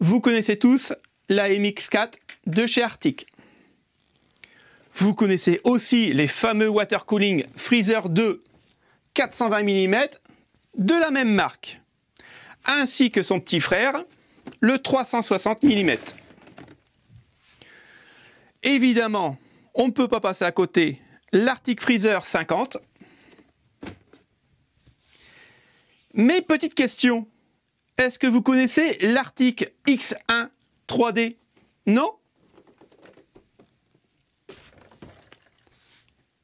Vous connaissez tous la MX4 de chez Arctic. Vous connaissez aussi les fameux water cooling Freezer 2 420 mm de la même marque, ainsi que son petit frère, le 360 mm. Évidemment, on ne peut pas passer à côté l'Arctic Freezer 50. Mais petite question, est-ce que vous connaissez l'Arctic X1 3D Non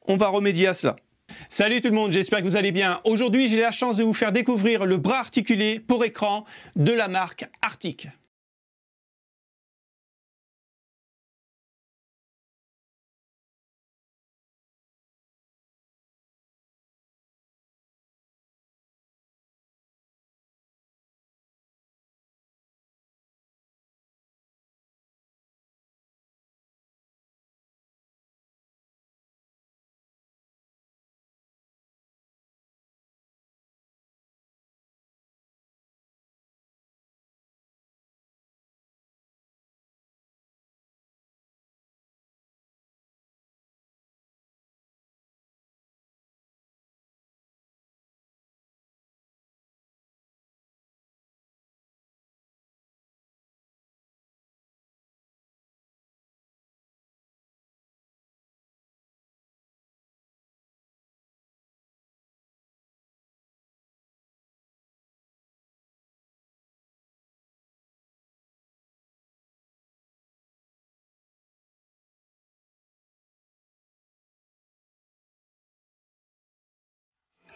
On va remédier à cela. Salut tout le monde, j'espère que vous allez bien. Aujourd'hui, j'ai la chance de vous faire découvrir le bras articulé pour écran de la marque Arctic.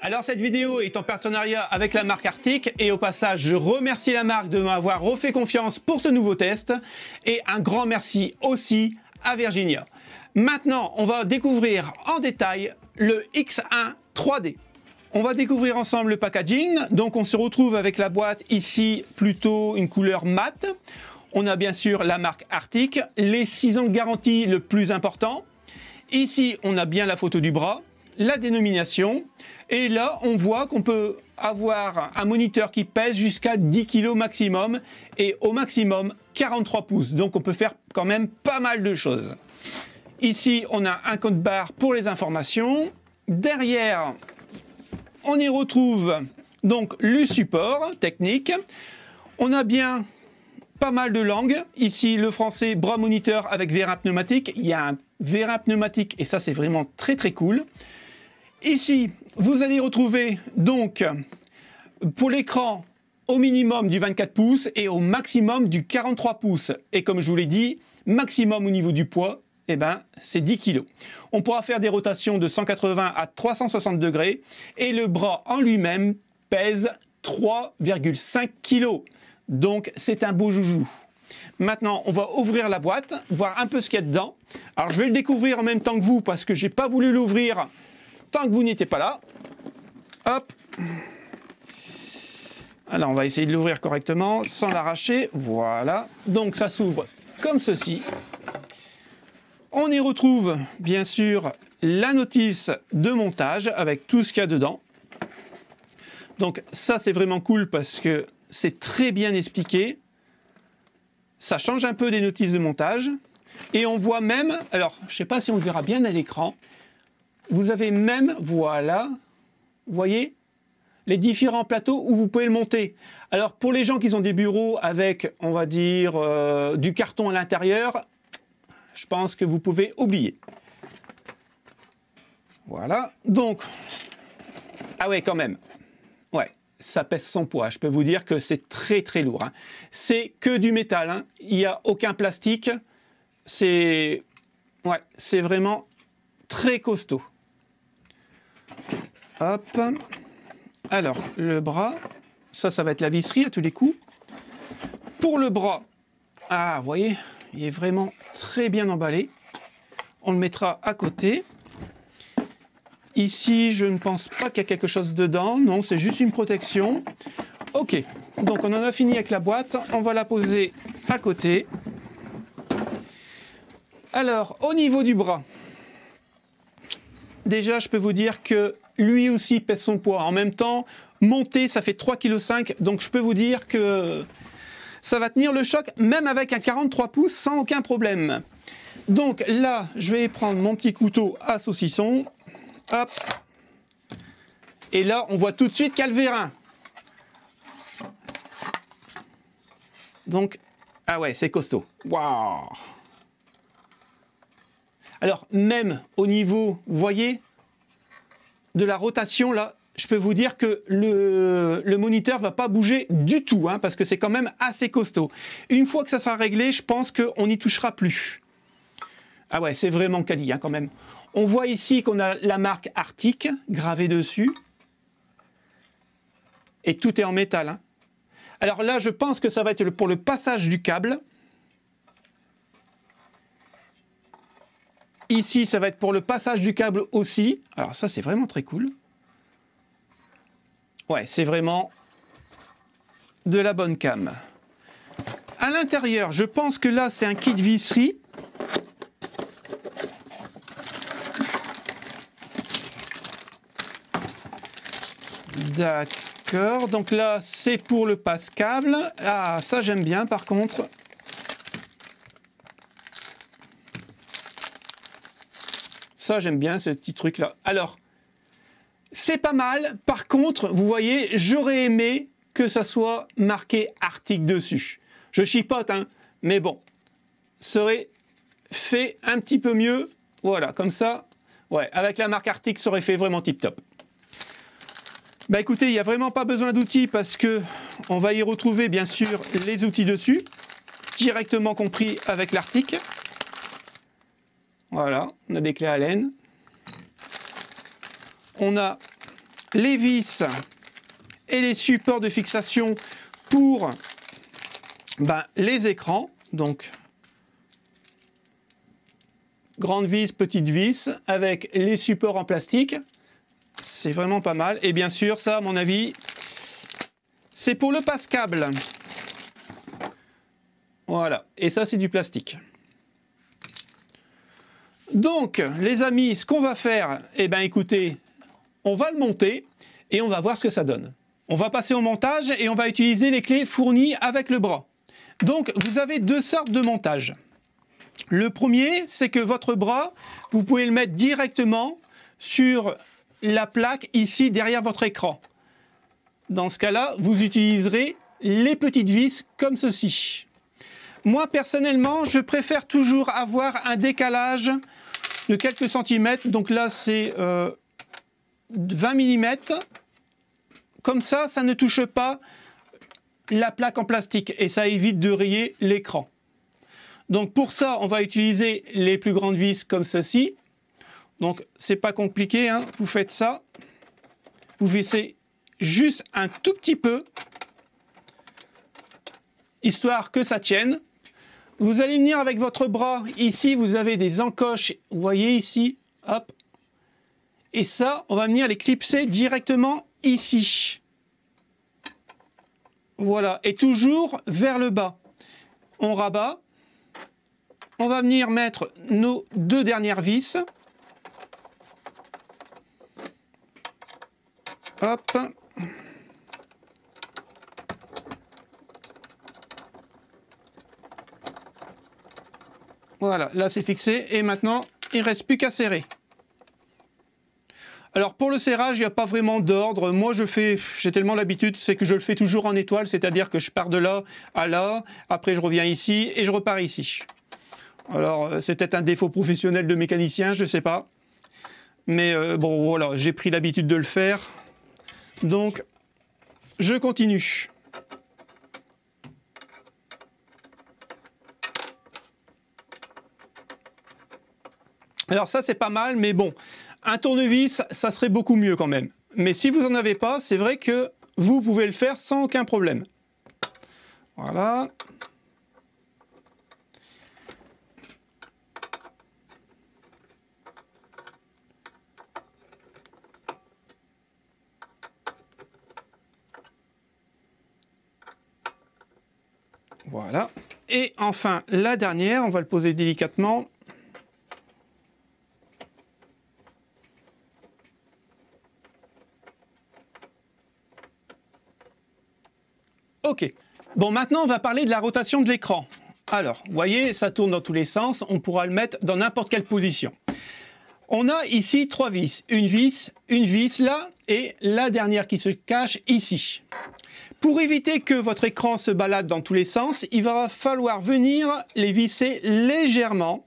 Alors cette vidéo est en partenariat avec la marque Arctic et au passage je remercie la marque de m'avoir refait confiance pour ce nouveau test et un grand merci aussi à Virginia. Maintenant on va découvrir en détail le X1 3D. On va découvrir ensemble le packaging, donc on se retrouve avec la boîte ici plutôt une couleur mate. On a bien sûr la marque Arctic, les 6 ans de garantie le plus important. Ici on a bien la photo du bras, la dénomination, et là, on voit qu'on peut avoir un moniteur qui pèse jusqu'à 10 kg maximum et au maximum 43 pouces. Donc on peut faire quand même pas mal de choses. Ici, on a un compte barre pour les informations. Derrière, on y retrouve donc le support technique. On a bien pas mal de langues. Ici, le français, bras moniteur avec vérin pneumatique. Il y a un vérin pneumatique et ça, c'est vraiment très très cool. Ici, vous allez retrouver donc pour l'écran au minimum du 24 pouces et au maximum du 43 pouces. Et comme je vous l'ai dit, maximum au niveau du poids, et eh ben, c'est 10 kg. On pourra faire des rotations de 180 à 360 degrés et le bras en lui-même pèse 3,5 kg. Donc c'est un beau joujou. Maintenant, on va ouvrir la boîte, voir un peu ce qu'il y a dedans. Alors je vais le découvrir en même temps que vous parce que je n'ai pas voulu l'ouvrir tant que vous n'étiez pas là. Hop. Alors, on va essayer de l'ouvrir correctement sans l'arracher. Voilà. Donc, ça s'ouvre comme ceci. On y retrouve, bien sûr, la notice de montage avec tout ce qu'il y a dedans. Donc, ça, c'est vraiment cool parce que c'est très bien expliqué. Ça change un peu des notices de montage. Et on voit même, alors je ne sais pas si on le verra bien à l'écran, vous avez même, voilà, vous voyez, les différents plateaux où vous pouvez le monter. Alors pour les gens qui ont des bureaux avec, on va dire, euh, du carton à l'intérieur, je pense que vous pouvez oublier. Voilà, donc, ah ouais quand même, ouais, ça pèse son poids, je peux vous dire que c'est très très lourd. Hein. C'est que du métal, hein. il n'y a aucun plastique, c'est ouais, vraiment très costaud. Hop. Alors, le bras, ça, ça va être la visserie à tous les coups. Pour le bras, ah, vous voyez, il est vraiment très bien emballé. On le mettra à côté. Ici, je ne pense pas qu'il y a quelque chose dedans. Non, c'est juste une protection. Ok, donc on en a fini avec la boîte. On va la poser à côté. Alors, au niveau du bras, déjà, je peux vous dire que lui aussi pèse son poids. En même temps, monter, ça fait 3,5 kg, donc je peux vous dire que ça va tenir le choc, même avec un 43 pouces, sans aucun problème. Donc là, je vais prendre mon petit couteau à saucisson. Hop. Et là, on voit tout de suite Calvérin. Donc, ah ouais, c'est costaud. Waouh Alors, même au niveau, vous voyez, de la rotation, là, je peux vous dire que le, moniteur moniteur va pas bouger du tout, hein, parce que c'est quand même assez costaud. Une fois que ça sera réglé, je pense qu'on n'y touchera plus. Ah ouais, c'est vraiment quali hein, quand même. On voit ici qu'on a la marque Arctic gravée dessus. Et tout est en métal. Hein. Alors là, je pense que ça va être pour le passage du câble. Ici, ça va être pour le passage du câble aussi. Alors ça, c'est vraiment très cool. Ouais, c'est vraiment de la bonne cam. À l'intérieur, je pense que là, c'est un kit visserie. D'accord, donc là, c'est pour le passe-câble. Ah, ça, j'aime bien, par contre. j'aime bien ce petit truc-là. Alors, c'est pas mal. Par contre, vous voyez, j'aurais aimé que ça soit marqué article dessus. Je chipote, hein, mais bon, serait fait un petit peu mieux. Voilà, comme ça, ouais, avec la marque arctique ça aurait fait vraiment tip-top. Bah écoutez, il n'y a vraiment pas besoin d'outils parce que on va y retrouver bien sûr les outils dessus, directement compris avec l'article. Voilà, on a des clés Allen. On a les vis et les supports de fixation pour ben, les écrans. Donc, grande vis, petite vis, avec les supports en plastique. C'est vraiment pas mal. Et bien sûr, ça, à mon avis, c'est pour le passe-câble. Voilà. Et ça, c'est du plastique. Donc, les amis, ce qu'on va faire, eh bien écoutez, on va le monter et on va voir ce que ça donne. On va passer au montage et on va utiliser les clés fournies avec le bras. Donc, vous avez deux sortes de montage. Le premier, c'est que votre bras, vous pouvez le mettre directement sur la plaque ici derrière votre écran. Dans ce cas-là, vous utiliserez les petites vis comme ceci. Moi, personnellement, je préfère toujours avoir un décalage de quelques centimètres. Donc là, c'est 20 euh, mm. Comme ça, ça ne touche pas la plaque en plastique et ça évite de rayer l'écran. Donc pour ça, on va utiliser les plus grandes vis comme ceci. Donc c'est pas compliqué, hein. vous faites ça. Vous vissez juste un tout petit peu, histoire que ça tienne. Vous allez venir avec votre bras. Ici, vous avez des encoches. Vous voyez ici, hop. Et ça, on va venir les clipser directement ici. Voilà, et toujours vers le bas. On rabat. On va venir mettre nos deux dernières vis. Hop. Voilà, là c'est fixé et maintenant il ne reste plus qu'à serrer. Alors pour le serrage, il n'y a pas vraiment d'ordre. Moi, je fais, j'ai tellement l'habitude, c'est que je le fais toujours en étoile, c'est-à-dire que je pars de là à là, après je reviens ici et je repars ici. Alors euh, c'est peut-être un défaut professionnel de mécanicien, je ne sais pas. Mais euh, bon, voilà, j'ai pris l'habitude de le faire. Donc, je continue. Alors ça, c'est pas mal, mais bon, un tournevis, ça serait beaucoup mieux quand même. Mais si vous n'en avez pas, c'est vrai que vous pouvez le faire sans aucun problème. Voilà. Voilà. Et enfin, la dernière, on va le poser délicatement. Bon, maintenant, on va parler de la rotation de l'écran. Alors, vous voyez, ça tourne dans tous les sens. On pourra le mettre dans n'importe quelle position. On a ici trois vis. Une vis, une vis là, et la dernière qui se cache ici. Pour éviter que votre écran se balade dans tous les sens, il va falloir venir les visser légèrement.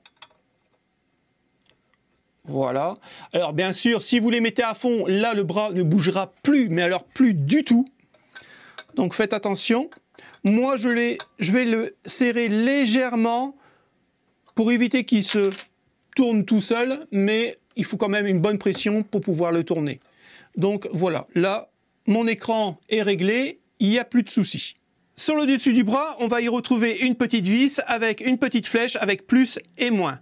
Voilà. Alors bien sûr, si vous les mettez à fond, là le bras ne bougera plus, mais alors plus du tout. Donc faites attention. Moi, je, je vais le serrer légèrement pour éviter qu'il se tourne tout seul, mais il faut quand même une bonne pression pour pouvoir le tourner. Donc voilà, là, mon écran est réglé, il n'y a plus de soucis. Sur le dessus du bras, on va y retrouver une petite vis avec une petite flèche avec plus et moins.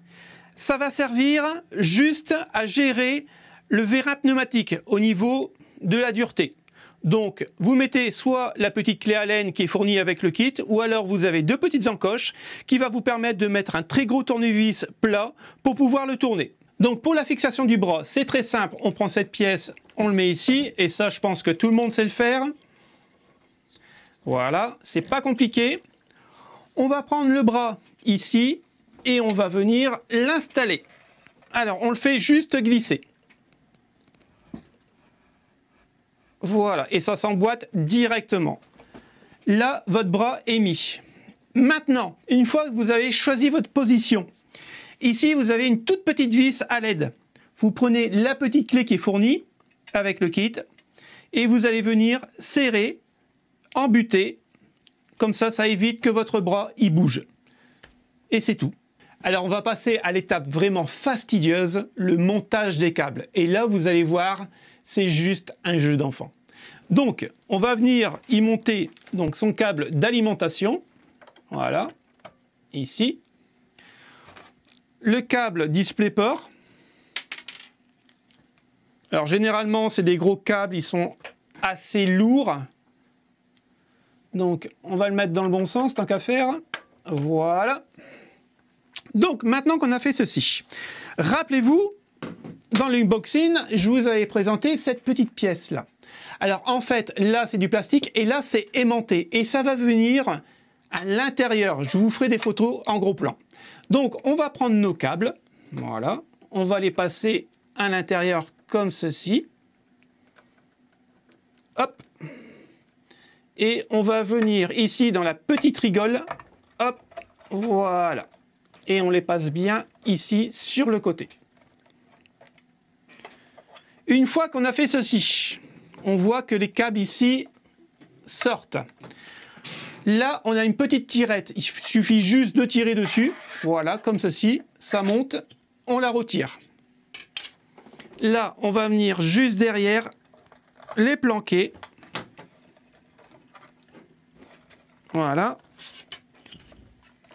Ça va servir juste à gérer le vérin pneumatique au niveau de la dureté. Donc, vous mettez soit la petite clé Allen qui est fournie avec le kit, ou alors vous avez deux petites encoches qui va vous permettre de mettre un très gros tournevis plat pour pouvoir le tourner. Donc pour la fixation du bras, c'est très simple. On prend cette pièce, on le met ici, et ça je pense que tout le monde sait le faire. Voilà, c'est pas compliqué. On va prendre le bras ici, et on va venir l'installer. Alors on le fait juste glisser. Voilà, et ça s'emboîte directement. Là, votre bras est mis. Maintenant, une fois que vous avez choisi votre position, ici, vous avez une toute petite vis à l'aide. Vous prenez la petite clé qui est fournie avec le kit et vous allez venir serrer, embuter. Comme ça, ça évite que votre bras y bouge. Et c'est tout. Alors on va passer à l'étape vraiment fastidieuse, le montage des câbles. Et là vous allez voir, c'est juste un jeu d'enfant. Donc on va venir y monter donc, son câble d'alimentation. Voilà, ici. Le câble DisplayPort. Alors généralement c'est des gros câbles, ils sont assez lourds. Donc on va le mettre dans le bon sens tant qu'à faire. Voilà. Donc maintenant qu'on a fait ceci, rappelez-vous, dans l'unboxing, je vous avais présenté cette petite pièce-là. Alors en fait, là c'est du plastique et là c'est aimanté et ça va venir à l'intérieur. Je vous ferai des photos en gros plan. Donc on va prendre nos câbles, voilà, on va les passer à l'intérieur comme ceci. Hop. Et on va venir ici dans la petite rigole. Hop. Voilà et on les passe bien ici sur le côté. Une fois qu'on a fait ceci, on voit que les câbles ici sortent. Là, on a une petite tirette. Il suffit juste de tirer dessus. Voilà, comme ceci. Ça monte. On la retire. Là, on va venir juste derrière les planquer. Voilà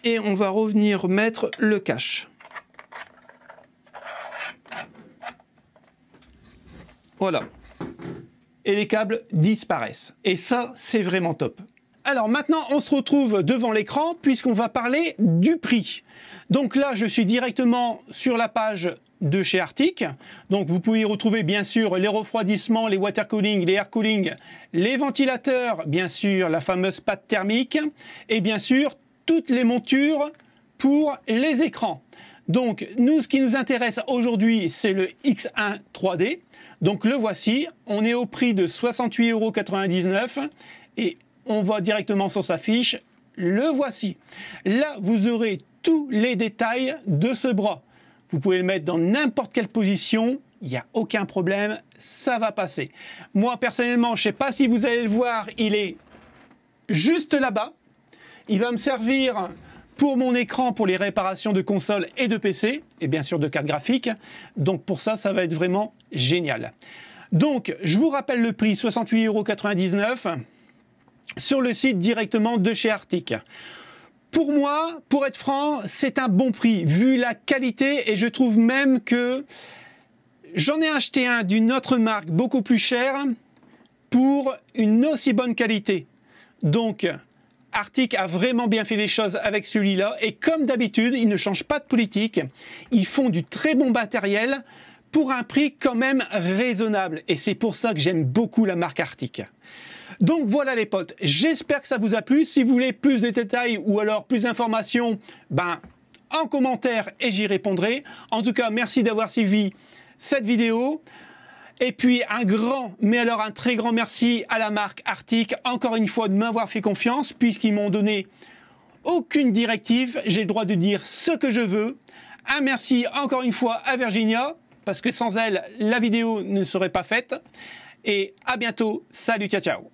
et on va revenir mettre le cache. Voilà. Et les câbles disparaissent. Et ça, c'est vraiment top. Alors maintenant, on se retrouve devant l'écran puisqu'on va parler du prix. Donc là, je suis directement sur la page de chez Arctic. Donc vous pouvez y retrouver bien sûr les refroidissements, les water cooling, les air cooling, les ventilateurs, bien sûr la fameuse pâte thermique et bien sûr toutes les montures pour les écrans. Donc nous, ce qui nous intéresse aujourd'hui, c'est le X1 3D. Donc le voici, on est au prix de euros. et on voit directement sur sa fiche, le voici. Là, vous aurez tous les détails de ce bras. Vous pouvez le mettre dans n'importe quelle position, il n'y a aucun problème, ça va passer. Moi personnellement, je ne sais pas si vous allez le voir, il est juste là-bas. Il va me servir pour mon écran, pour les réparations de consoles et de PC, et bien sûr de cartes graphiques. Donc pour ça, ça va être vraiment génial. Donc, je vous rappelle le prix, 68,99€ sur le site directement de chez Arctic. Pour moi, pour être franc, c'est un bon prix, vu la qualité, et je trouve même que j'en ai acheté un d'une autre marque beaucoup plus chère pour une aussi bonne qualité. Donc, Arctic a vraiment bien fait les choses avec celui-là. Et comme d'habitude, ils ne changent pas de politique. Ils font du très bon matériel pour un prix quand même raisonnable. Et c'est pour ça que j'aime beaucoup la marque Arctic. Donc voilà les potes, j'espère que ça vous a plu. Si vous voulez plus de détails ou alors plus d'informations, ben en commentaire et j'y répondrai. En tout cas, merci d'avoir suivi cette vidéo. Et puis un grand, mais alors un très grand merci à la marque Arctic, encore une fois, de m'avoir fait confiance, puisqu'ils m'ont donné aucune directive, j'ai le droit de dire ce que je veux. Un merci encore une fois à Virginia, parce que sans elle, la vidéo ne serait pas faite. Et à bientôt, salut, ciao, ciao